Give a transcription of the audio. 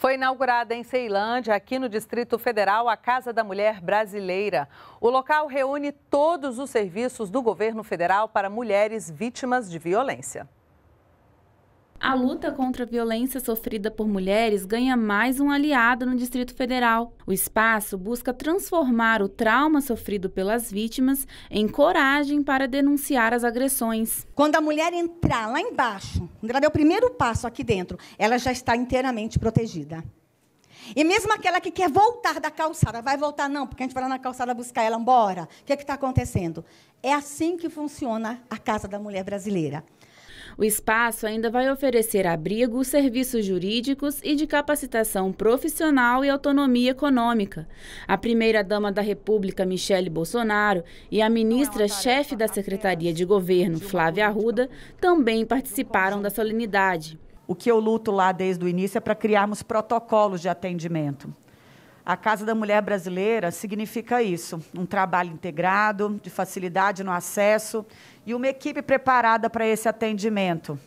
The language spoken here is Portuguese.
Foi inaugurada em Ceilândia, aqui no Distrito Federal, a Casa da Mulher Brasileira. O local reúne todos os serviços do governo federal para mulheres vítimas de violência. A luta contra a violência sofrida por mulheres ganha mais um aliado no Distrito Federal. O espaço busca transformar o trauma sofrido pelas vítimas em coragem para denunciar as agressões. Quando a mulher entrar lá embaixo, quando ela der o primeiro passo aqui dentro, ela já está inteiramente protegida. E mesmo aquela que quer voltar da calçada, vai voltar não, porque a gente vai lá na calçada buscar ela, embora. O que é está acontecendo? É assim que funciona a Casa da Mulher Brasileira. O espaço ainda vai oferecer abrigo, serviços jurídicos e de capacitação profissional e autonomia econômica. A primeira-dama da República, Michele Bolsonaro, e a é ministra-chefe da Secretaria de Governo, Flávia Arruda, também participaram da solenidade. O que eu luto lá desde o início é para criarmos protocolos de atendimento. A Casa da Mulher Brasileira significa isso: um trabalho integrado, de facilidade no acesso e uma equipe preparada para esse atendimento.